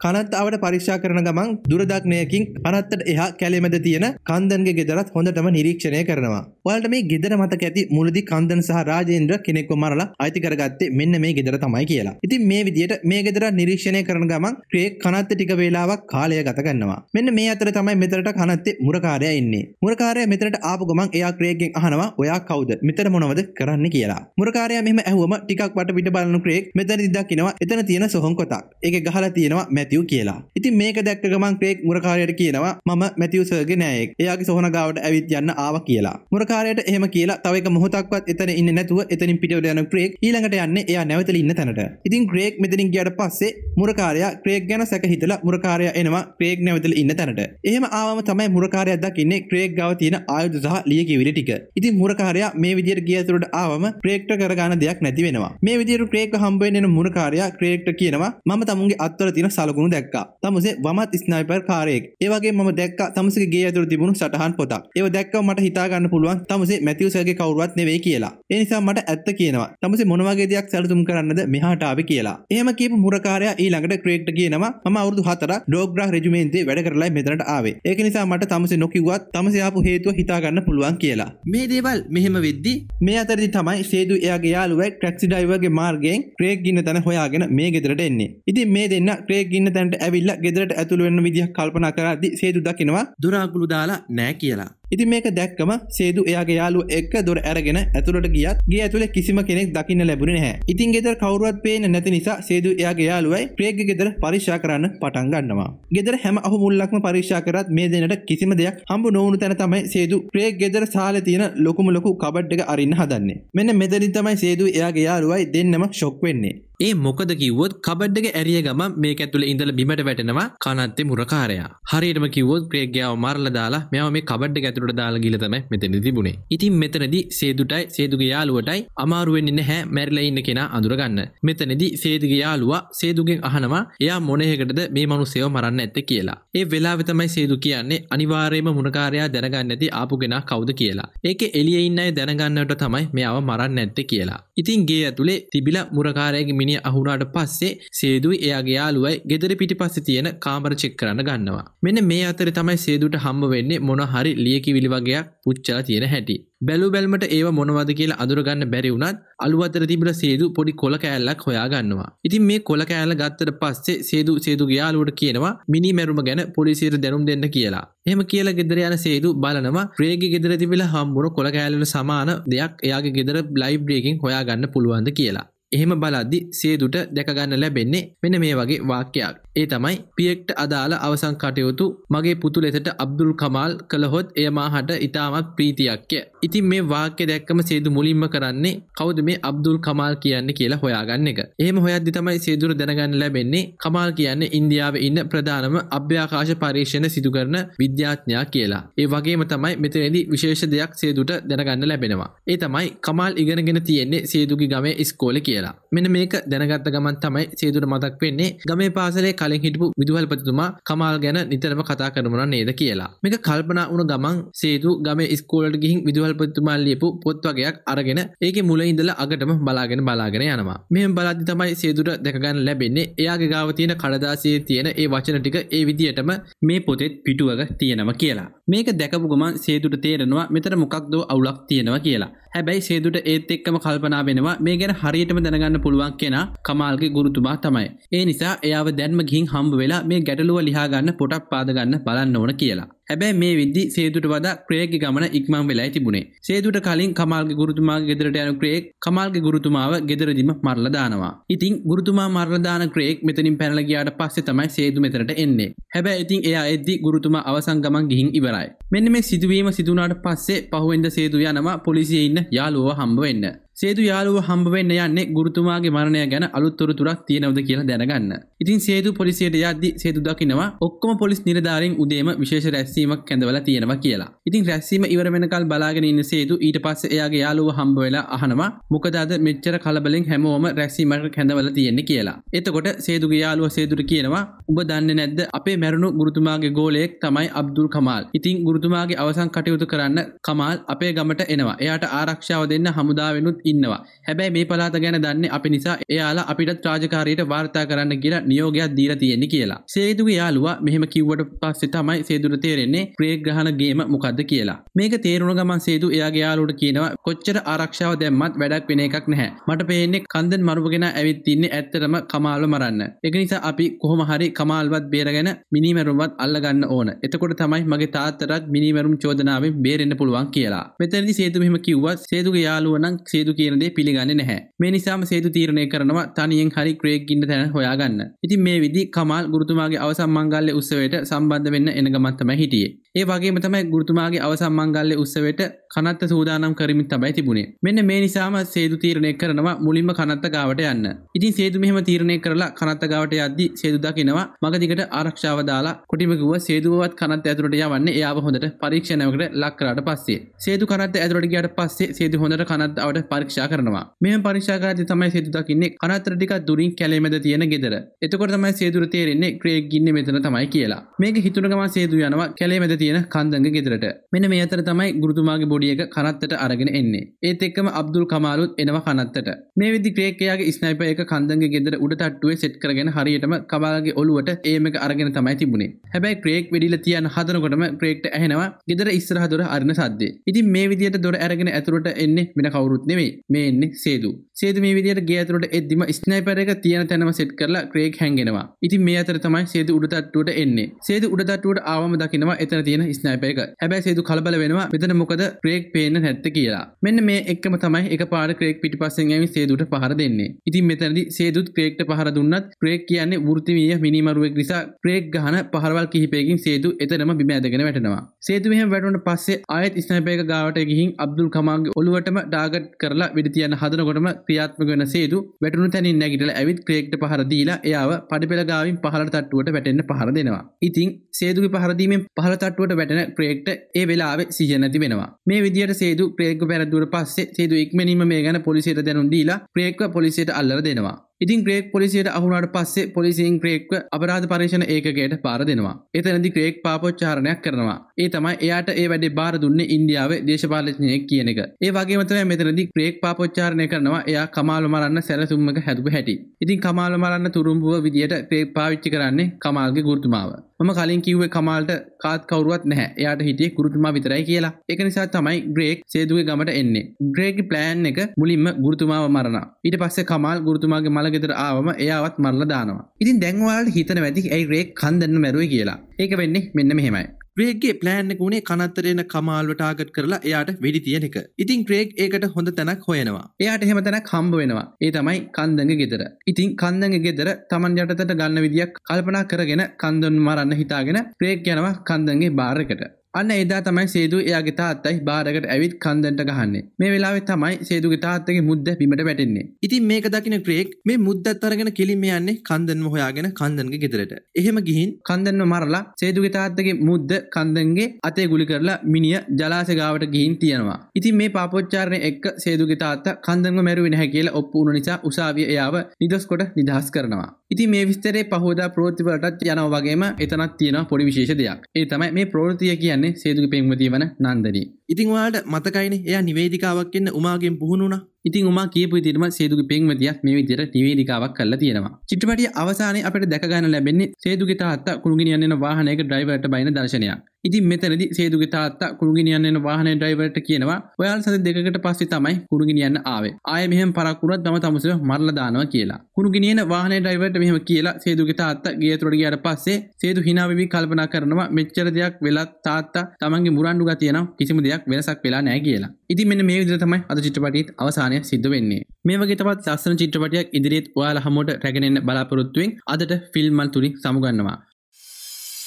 කනත්තාවට පරීක්ෂා කරන ගමන් දුරදක්නයකින් කනත්තට එහා කැලේ මැද තියෙන කන්දන්ගේ ගෙදරත් හොඳටම නිරීක්ෂණය කරනවා. ඔයාලට මේ ගෙදර මතක ඇති මුලදි කන්දන් සහ රාජේන්ද්‍ර කෙනෙක්ව මරලා අයිති කරගත්තේ මෙන්න මේ ගෙදර තමයි කියලා. ඉතින් මේ විදිහට මේ ගෙදර නිරීක්ෂණය කරන ගමන් ක්‍රේග් කනත්ත ටික වේලාවක් කාලය ගත කරනවා. මෙන්න මේ අතර තමයි මෙතනට කනත්තේ මුරකාරයා ඉන්නේ. මුරකාරයා මෙතනට ආපු ගමන් එයා ක්‍රේග්ගෙන් අහනවා ඔයා කවුද? මෙතන මොනවද කරන්න කියලා. කියලා මුරකාරය මෙම ඇහුවම ටිකක් වට පිට බලන ක්‍රේක් මෙතන දකිනවා එතන තියෙන සොහොන් කොතක් ඒක ගහලා තියෙනවා මැතිව් කියලා ඉතින් මේක දැක්ක ගමන් ක්‍රේක් මුරකාරයට කියනවා මම මැතිව් සර්ගේ නෑයෙක් එයාගේ සොහොන ගාවට ඇවිත් යන්න ආවා කියලා මුරකාරයට එහෙම කියලා තව එක මොහොතක්වත් එතන ඉන්නේ නැතුව එතනින් පිටවට යන ක්‍රේක් ඊළඟට යන්නේ එයා නැවතලා ඉන්න තැනට ඉතින් ක්‍රේක් මෙතනින් ගියට පස්සේ මුරකාරයා ක්‍රේක් ගැන සැක හිතලා මුරකාරයා එනවා ක්‍රේක් නැවතලා ඉන්න තැනට එහෙම ආවම තමයි මුරකාරයා දකින්නේ ක්‍රේක් ගාව තියෙන ආයුධ සහ ලියකිවිලි ටික ඉතින් මුරකාරයා මේ විදියට ගිය ඇතුළට ආවම ක්‍රේක්ට කරගන්න දෙයක් නැති වෙනවා මේ විදිහට ක්‍රේක හම්බෙන්න මුරකාරයා ක්‍රේක්ට කියනවා මම තමුන්ගේ අත්වල තියෙන සලකුණු දැක්කා තමුසේ වමත් ස්නයිපර් කාරයෙක් ඒ වගේ මම දැක්කා තමුසේගේ ගේ ඇතුළේ තිබුණු සටහන් පොතක් ඒව දැක්කම මට හිතා ගන්න පුළුවන් තමුසේ මැතිව්ස්ගේ කවුරුවත් නෙවෙයි කියලා ඒ නිසා මට ඇත්ත කියනවා තමුසේ මොන වගේ දෙයක් සැලසුම් කරන්නද මෙහාට ආවේ කියලා එහෙම කියපු මුරකාරයා ඊළඟට ක්‍රේක්ට කියනවා මම අවුරුදු 4 ඩෝග්‍රා රෙජිමේන්තේ වැඩ කරලා මෙතනට ආවේ. ඒක නිසා මට තමසේ නොකිව්වත් තමසේ ආපු හේතුව හිතා ගන්න පුළුවන් කියලා. මේ දේවල් මෙහෙම වෙද්දි මේ අතරදි තමයි තමයි සේදු එයාගේ යාළුවයි ටැක්සි ඩ්‍රයිවර්ගේ මාර්ගයෙන් ක්‍රේක් ගින්න තැන හොයාගෙන මේ ගෙදරට එන්නේ. ඉතින් මේ දෙන්න ක්‍රේක් ගින්න තැනට ඇවිල්ලා ගෙදරට ඇතුළු වෙන්න විදිහ කල්පනා කරද්දි සේදු දකිනවා දුරාගුළු දාලා නැහැ කියලා. ඉතින් මේක දැක්කම සේදු එයාගේ යාළුව එක්ක දොර ඇරගෙන ඇතුළට ගියත් ගේ ඇතුලේ කිසිම කෙනෙක් දකින්න ලැබුණේ නැහැ. ඉතින් ගෙදර කවුරුවත් පේන්නේ නැති නිසා සේදු එයාගේ යාළුවයි ප්‍රේක්ගේ ගෙදර පරීක්ෂා කරන්න පටන් ගන්නවා. ගෙදර හැම අහු මුල්ලක්ම පරීක්ෂා කරත් මේ දෙන්නට කිසිම දෙයක් හම්බ නොවුණු තැන තමයි සේදු ප්‍රේක් ගෙදර සාලේ තියෙන ලොකුම ලොකු කබඩ් එක අරින්න හදන්නේ. මෙන්න මෙතනින් තමයි සේදු එයාගේ යාළුවයි දෙන්නම ෂොක් වෙන්නේ. ඒ මොකද කිවොත් කබඩ්ඩක ඇරිය ගම මේ ඇතුළ ඉඳල බිමට වැටෙනවා කනත්තේ මුරකාරයා හරියටම කිවොත් ක්‍රේගයාව මරල දාලා මෙම මේ කබඩ්ඩ ඇතුට දාලා ගිලතම මෙතන තිබුණේ ඉතින් මෙතනදි සේදුටයි සේදුගේ යාලුවටයි අමාරුවෙන් නැහැ මැරිලා ඉන්න කෙනා අඳුරගන්න මෙතනදි සේදුගේ යාලුවා සේදුගෙන් අහනවා එයා මොනහකටද මේ මනුස්සයව මරන්න ඇත්ත කියලා ඒ වෙලාවෙ තමයි සේදු කියන්නේ අනිවාර්යයෙන්ම මුණකාරයා දැනගන්න ඇති ආපු කෙනා කවුද කියලා ඒක එළියේ ඉන්න අය දැනගන්නට තමයි මෙයාව මරන්න ඇත්තේ කියලා ඉතින් ගේ ඇතුලේ තිබිලා මුරකාරයාගේ මිනි මිය අහුනාට පස්සේ සේදුයි එයාගේ යාළුවයි ගෙදර පිටිපස්ස තියෙන කාමර චෙක් කරන්න ගන්නවා. මෙන්න මේ අතර තමයි සේදුට හම්බ වෙන්නේ මොන හරි ලියකිවිලි වගේයක් පුච්චලා තියෙන හැටි. බැලු බැල්මට ඒව මොනවද කියලා අඳුරගන්න බැරි වුණත් අලු අතර තිබිට සේදු පොඩි කොල කෑල්ලක් හොයාගන්නවා. ඉතින් මේ කොල කෑල්ල ගත්තට පස්සේ සේදු සේදු යාලුවට කියනවා මිනි මැරුම ගැන පොලිසියට දැනුම් දෙන්න කියලා. එහෙම කියලා ගෙදර යන සේදු බලනවා ප්‍රේගේ ගෙදර තිබිලා හම්බුණු කොල කෑල්ලට සමාන දෙයක් එයාගේ ගෙදර ලයිබ්‍රේකින් හොයාගන්න පුළුවන්ද කියලා. එහෙම බලද්දි සේදුට දැකගන්න ලැබෙන්නේ මෙන මේ වගේ වාක්‍යයක්. ඒ තමයි පියෙක්ට අදාළ අවසං කටයුතු මගේ පුතු ලෙසට අබ්දුල් කමාල් කළහොත් එය මාහට ඉතාමත් ප්‍රීතියක්ය. ඉතින් මේ වාක්‍ය දැක්කම සේදු මුලින්ම කරන්නේ කවුද මේ අබ්දුල් කමාල් කියන්නේ කියලා හොයාගන්න එක. එහෙම හොයද්දි තමයි සේදුර දැනගන්න ලැබෙන්නේ කමාල් කියන්නේ ඉන්දියාවේ ඉන්න ප්‍රධානම අභ්‍යවකාශ පරීක්ෂණ සිදු කරන විද්‍යාඥයා කියලා. ඒ වගේම තමයි මෙතනදී විශේෂ දෙයක් සේදුට දැනගන්න ලැබෙනවා. ඒ තමයි කමාල් ඉගෙනගෙන තියෙන්නේ සේදුගේ ගමේ ඉස්කෝලේ කියලා. කියලා මෙන මේක දැනගත්ත ගමන් තමයි සේදුට මතක් වෙන්නේ ගමේ පාසලේ කලින් හිටපු විදුහල්පතිතුමා කමාල් ගැන නිතරම කතා කරනවා නේද කියලා මේක කල්පනා වුණ ගමන් සේදු ගමේ ඉස්කෝලට ගිහින් විදුහල්පතිතුමා ලියපු පොත් වගේක් අරගෙන ඒකේ මුල ඉඳලා අගටම බලාගෙන බලාගෙන යනවා මෙහෙම බලද්දි තමයි සේදුට දැක ගන්න ලැබෙන්නේ එයාගේ ගාව තියෙන කඩදාසියේ තියෙන ඒ වචන ටික ඒ විදිහටම මේ පොතෙත් පිටුවක තියෙනවා කියලා මේක දැකපු ගමන් සේදුට තේරෙනවා මෙතන මොකක්ද අවුලක් තියෙනවා කියලා හැබැයි සේදුට ඒත් එක්කම කල්පනා වෙනවා මේ ගැන හරියටම දැන දැනගන්න පුළුවන් කෙන කමාල්ගේ ගුරුතුමා තමයි. ඒ නිසා එයාව දැන්ම ගිහින් හම්බ වෙලා මේ ගැටලුව ලිහාගන්න පොටක් පාදගන්න බලන්න ඕන කියලා. හැබැයි මේ විදදි සේදුට වද ක්‍රේග ගමන ඉක්මං වෙලා තිබුණේ සේදුට කලින් කමාල්ගේ ගුරුතුමාගේ ගෙදරට යන ක්‍රේක් කමාල්ගේ ගුරුතුමාව ගෙදරදිම මරලදානවා. ඉතින් ගුරුතුමා මරලදාන ක්‍රේක් මෙතනින් පැනලගයාට පස්සේ තමයි සේදු මෙතරට එන්නේ. හැබැ ඉතින් එයා එද්දි ගුරුතුමා අවසන් ගමන් ගිහින් ඉවරයි. මෙන්න මේ සිදුවීම සිදුනාට පස්සේ පහුවෙන්ද සේතු යනවා පොලිසිය ඉන්න යාලුව හම්බ වෙන්න. සේතු යාලුව හම්බවෙන්න යන්නේ ගුරුතුමාගේ මරණය ගැන අලුත්තොරතුරක් තියෙනවද කියලා දැනගන්න. ඉතින් සේතු පොලිසියට යද්දි සේතු දකිනවා ඔක්කොම පොලිස් නිලධාරීන් උදේම විශේෂ රැස්වීමක් කැඳවලා තියෙනවා කියලා. ඉතින් රැස්වීම ඉවර වෙනකල් බලාගෙන ඉන්න සේතු ඊට පස්සේ එයාගේ යාළුව හම්බ වෙලා අහනවා මොකද අද මෙච්චර කලබලෙන් හැමෝම රැස්වීමකට කැඳවලා තියෙන්නේ කියලා. එතකොට සේතුගේ යාළුව සේතුට කියනවා ඔබ දන්නේ නැද්ද අපේ මැරුණු ගුරුතුමාගේ ගෝලයෙක් තමයි අබ්දුල් කමාල්. ඉතින් ගුරුතුමාගේ අවසන් කටයුතු කරන්න කමාල් අපේ ගමට එනවා. එයාට ආරක්ෂාව දෙන්න හමුදා වෙනුත් ඉන්නවා හැබැයි මේ පලාත ගැන දන්න අපි නිසා එයාලා අපිටත් රාජකාරයට වාර්තා කරන්න කියලා නියෝගයක් දීලා තියෙන්නේ කියලා සේදුගේ යාළුවා මෙහෙම කිව්වට පස්සේ තමයි සේදුර තේරෙන්නේ ප්‍රේග්‍රහණ ගේම මොකද්ද කියලා මේක තේරුණ ගමන් සේදු එයාගේ යාළුවට කියනවා කොච්චර ආරක්ෂාව දැම්මත් වැඩක් වෙන එකක් නැහැ මට පේන්නේ කන්දන් මරුවගෙන ඇවිත් ඉන්නේ ඇත්තටම කමාල්ව මරන්න ඒක නිසා අපි කොහොම හරි කමාල්වත් බේරගෙන මිනිමැරුම්වත් අල්ලගන්න ඕන එතකොට තමයි මගේ තාත්තරත් මිනිමැරුම් චෝදනාවෙන් බේරෙන්න පුළුවන් කියලා මෙතනදි සේතු මෙහෙම කිව්වා සේතුගේ යාළුවා නම් සේතු සේතු කියනදේ පිළිගන්න නැහැ මේ නිසාම සේතු තීරණය කරනවා තනියෙන් හරි ක්‍රේක් ඉන්න තැන හොයාගන්න ඉතින් මේ විදි කමල් ගුරුතුමාගේ අවසම් මංගල්‍ය උත්සවයට සම්බන්ධ වෙන්න එනගමත්තම හිටියේ ඒ වගේ තමයි ගුරතුමාගේ අවසම් මංගල්ලය උත්සවයට කනත්ත සූදානම් කරමින් තමයි තිබුණේ මෙන්න මේ නිසාම සේදු තීරණය කරනවා මුලින්ම කනත්ත ගාවට යන්න ඉතින් සේදු මෙහෙම තීරණය කරලා කනත්ත ගාවට යද්දි සේදු දකිනවා මගදිකට ආරක්ෂාව දාලා කොටිම කිව්වා සේදුවවත් කනත්ත ඇතුළට යවන්න එයාව හොඳට පරීක්ෂණයකට ලක් කරාට පස්සේ සේදු කනත්ත ඇතුළට ගියට පස්සේ සේදු හොඳට කනත්ත අවට පරීක්ෂා කරනවා මෙම පරීක්ෂා කරද්දී තමයි සේදු දකින්නේ කනත්තර ටිකක් දුරින් කැලේමැද තියෙන ගෙදර එතකොට තමයි සේදුර තේරෙන්නේ ක්‍රේක් ගින්නේ මෙතන තමයි කියලා මේක හිතුන ගමන් සේදු යනවා කැලේමැද තියෙන කන්දග ගෙදරට මෙන මේ අතර තමයි ගුරුතුමාගේ බොඩියක කනත්තට අරගෙන එන්නේ ඒත් එක්කම අබ්දුල් කමාලුත් එනවා කනත්තට මේ විදි ක්‍රේකයාගේ ස්නයිප එක කන්දග ගෙදර උඩ තට්ටුවේ සෙට් කරගෙන හරියටම කබාලගේ ඔලුවට ඒම එක අරගෙන තමයි තිබුණේ හැබැයි ක්‍රේක් වෙඩිල තියන් හදනකොටම ක්‍රේක්ට ඇහෙනවා ගෙදර ඉස්සරහ දොර අරන සද්දේ ඉතින් මේ විදියට දොර අරගෙන ඇතුළට එන්නේ වෙන කවුරුත් නෙමෙයි මේ එන්නේ සේදු සේදු මේ විදියට ගේ ඇතුළට එද්දිම ස්නයිපර් එක තියෙන තැනම සෙට් කරලා ක්‍රේක් හැංගෙනවා ඉතින් මේ අතර තමයි සේදු උඩ තට්ටුවට එන්නේ සේදු උඩ තට්ටුවට ආවම දකිනවා එතන තියෙන ස්නයිප එක හැබැයි සේදු කලබල වෙනවා මෙතන මොකද ක්‍රේක් පේන්න නැත්ත කියලා මෙන්න මේ එක්කම තමයි එක පාර ක්‍රේක් පිටිපස්සෙන් ඇවිත් සේදුට පහර දෙන්නේ ඉතින් මෙතනදී සේදුත් ක්‍රේක්ට පහර දුන්නත් ක්‍රේක් කියන්නේ වෘත්තිමය මිනිමරුවෙක් නිසා ක්‍රේක් ගහන පහරවල් කිහිපයකින් සේදු එතනම බිම ඇදගෙන වැටෙනවා සේදු මෙහෙම වැටුණට පස්සේ ආයෙත් ස්නයිප එක ගාවට ගිහින් අබ්දුල් කමාගේ ඔලුවටම ඩාගට් කරලා වෙඩි තියන්න හදනකොටම ක්‍රියාත්මක වෙන සේදු වැටුණු තැනින් නැගිටලා ඇවිත් ක්‍රේක්ට පහර දීලා එයාව පඩිපෙළ ගාවින් පහළට තට්ටුවට වැටෙන්න පහර දෙනවා ඉතින් සේදුගේ පහර දීමෙන් පහළ තට්ටුව කටුවට වැටන ප්‍රේක්ට ඒ වෙලාවේ සිහිය නැති වෙනවා. මේ විදියට සේදු ප්‍රේක්ව පැරදුවට පස්සේ සේදු ඉක්මනින්ම මේ ගැන පොලිසියට දැනුම් දීලා ප්‍රේක්ව පොලිසියට අල්ලලා දෙනවා. ඉතින් ක්‍රේක් පොලිසියට අහුණට පස්සේ පොලිසින් ක්‍රේක්ව අපරාධ පර්ේෂණ ඒකගේට පාර දෙෙනවා. එතනදි ක්‍රේක් පාපොච්චාරණයක් කරනවා. ඒ තමයි එයාට ඒ වැඩේ බාර දුන්න ඉන්දියාවේ දේශපාලනයක් කියන එක. ඒ වගේමතම මෙතනදි ක්‍රේක් පාපොච්චාරණය කරනවා එයා කමාලුමරන්න සැලසුම්මක හැදුප හැටි. ඉතින් කමාලුමරන්න තුරුම්ඹුව විදියට ක්‍රේක් පාවිච්චි කරන්නේ කමාල්ගේ ගෘතුමාව. මම කලින් කිව්වේ කමාල්ට කාත් කවරුවත් නැහැ එයාට හිටිය ගුරුතුමා විතරයි කියලා එක නිසා තමයි ග්‍රේක් සේදුගේ ගමට එන්නේ ග්‍රේගි ප්ලෑන් එක මුලින්ම ගුරුතුමාව මරණ ඊට පස්සේ කමාල් ගුරුතුමාගේ මළගෙදර ආවම එයාවත් මරලා දානවා ඉතින් දැන් ඔයාලට හිතන වැඩි ඇයි ග්‍රේක් කන් දෙන්න මැරුවේ කියලා ඒක වෙන්නේ මෙන්න මෙහෙමයි ක්‍රේගේ ප්ලෑන් එක උනේ කනත්තරේන කමාල්ව ටාගට් කරලා එයාට වෙඩි තියෙන එක. ඉතින් ක්‍රේග් ඒකට හොඳ තැනක් හොයනවා. එයාට එහෙම තැනක් හම්බ වෙනවා. ඒ තමයි කන්දන්ගේ ගෙදර. ඉතින් කන්දන්ගේ ගෙදර Taman යටතට ගන්න විදියක් කල්පනා කරගෙන කන්දන් මරන්න හිතාගෙන ක්‍රේග් යනවා කන්දන්ගේ බාර් එකට. අන්න එදා තමයි සේදු එයාගේ තාත්තයි බාරකට ඇවිත් කන්දෙන්ට ගහන්නේ. මේ වෙලාවේ තමයි සේදුගේ තාත්තගේ මුද්ද බිමට වැටෙන්නේ. ඉතින් මේක දකින ක්‍රේක් මේ මුද්දත් අරගෙන කිලින්ම යන්නේ කන්දෙන්ම හොයාගෙන කන්දෙන්ගේ ගෙදරට. එහෙම ගිහින් කන්දෙන්ව මරලා සේදුගේ තාත්තගේ මුද්ද කන්දෙන්ගේ අතේ ගුලි කරලා මිනිය ජලාශය ගාවට ගිහින් තියනවා. ඉතින් මේ පාපොච්චාරණය එක්ක සේදුගේ තාත්තා කන්දෙන්ව මැරුවේ නැහැ කියලා ඔප්පු වුණ නිසා උසාවිය එයාව නිදොස් කොට නිදහස් කරනවා. ඉතින් මේ විස්තරේ පහෝදා ප්‍රවෘත්ති වලටත් යනවා වගේම එතනක් තියෙනවා පොඩි විශේෂ දෙයක්. ඒ තමයි මේ ප්‍රවෘත්තිය කියන්නේ කියන්නේ සේතුක පෙන්වතිය වන නන්දරී. ඉතිංවාට මතකයින එය නිවේදිකාවක් කියන්න උමාගෙන් පුහුණුණ ඉතින් උමා කියපු විදිහටම සේතුගේ පෙන්වතියක් මේ විදිහට නිවේදිකාවක් කරලා තියෙනවා. චිත්‍රපටිය අවසානයේ අපිට දැක ගන්න ලැබෙන්නේ සේතුගේ තාත්තා කුණුගිනියන් යන වාහනයක ඩ්‍රයිවර්ට බයින දර්ශනයක්. ඉතින් මෙතනදි සේදුගේ තාත්තා කුරුගිනියන්න වාහන ඩයිවර්ට කියනවා ඔයාල් සති දෙකට පස්සේ තමයි කුරුගිනියන්න ආවේ ආය මෙහම පරක්කුරත් තම තමස මරලදානවා කියලා කුරුගිනියන වාහන ඩයිවර්ට මෙහම කියලා සේදුගේ තාත්තා ගේතුරට ගියට පස්සේ සේදු හිනාවිවි කල්පනා කරනවා මෙච්චර දෙයක් වෙලත් තාත්තා තමන්ගේ මුරන්ඩු ගතියනම් කිසිම දෙයක් වෙනසක් වෙලා නෑ කියලා ඉතින් මෙන්න මේ විදිහට තමයි අද චිත්‍රපටයේත් අවසානය සිද්ධ වෙන්නේ මේ වගේ තවත් ලස්සන චිත්‍රපටයක් ඉදිරියේත් ඔයාලා හැමෝට රැගෙන එන්න බලාපොරොත්තු වෙන් අදට ෆිල්ම් මල් තුලින් සමුගන්නවා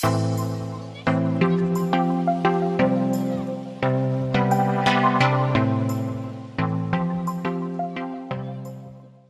Thank you